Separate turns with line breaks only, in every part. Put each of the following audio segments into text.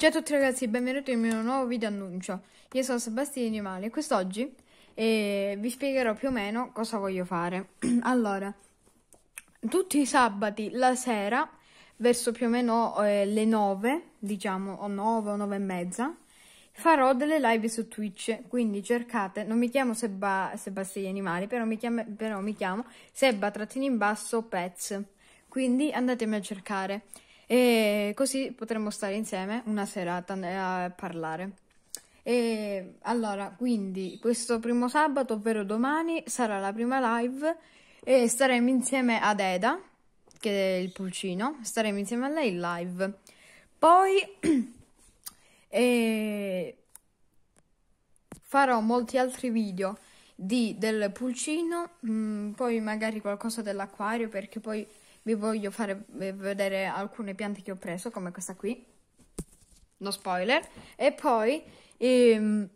Ciao a tutti ragazzi e benvenuti nel mio nuovo video annuncio. Io sono Sebastiano Di e quest'oggi eh, vi spiegherò più o meno cosa voglio fare. allora, tutti i sabati la sera, verso più o meno eh, le 9, diciamo o 9 o 9 e mezza, farò delle live su Twitch, quindi cercate, non mi chiamo Seba, Sebastiani Animali, però mi chiamo, però mi chiamo Seba trattino in basso Pets, quindi andatemi a cercare. E così potremmo stare insieme una serata a parlare. E allora, quindi questo primo sabato, ovvero domani, sarà la prima live e staremo insieme ad Eda, che è il pulcino, staremo insieme a lei in live. Poi e farò molti altri video di, del pulcino, mh, mm, poi magari qualcosa dell'acquario perché poi vi voglio fare vedere alcune piante che ho preso, come questa qui, no spoiler, e poi ehm,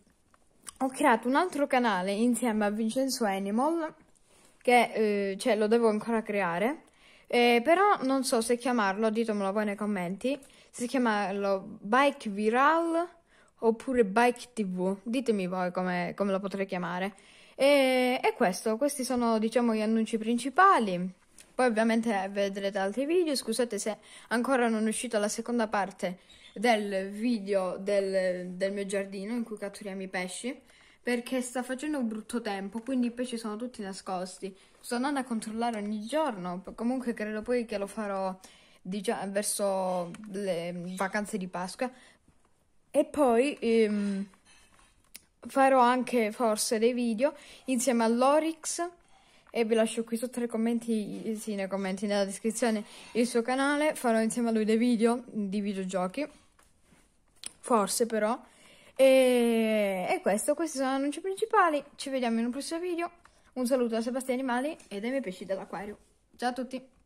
ho creato un altro canale insieme a Vincenzo Animal, che eh, cioè, lo devo ancora creare, eh, però non so se chiamarlo, ditemelo voi nei commenti, se chiamarlo Bike Viral oppure Bike TV, ditemi voi come, come lo potrei chiamare. E, e questo, questi sono diciamo gli annunci principali. Poi ovviamente eh, vedrete altri video, scusate se ancora non è uscita la seconda parte del video del, del mio giardino in cui catturiamo i pesci, perché sta facendo un brutto tempo, quindi i pesci sono tutti nascosti. Sto andando a controllare ogni giorno, comunque credo poi che lo farò diciamo, verso le vacanze di Pasqua. E poi... Ehm, farò anche forse dei video insieme all'Orix e vi lascio qui sotto nei commenti, sì, nei commenti, nella descrizione il suo canale, farò insieme a lui dei video di videogiochi, forse però, e, e questo, questi sono gli annunci principali, ci vediamo in un prossimo video, un saluto da Sebastiano Animali e dai miei pesci dell'acquario, ciao a tutti!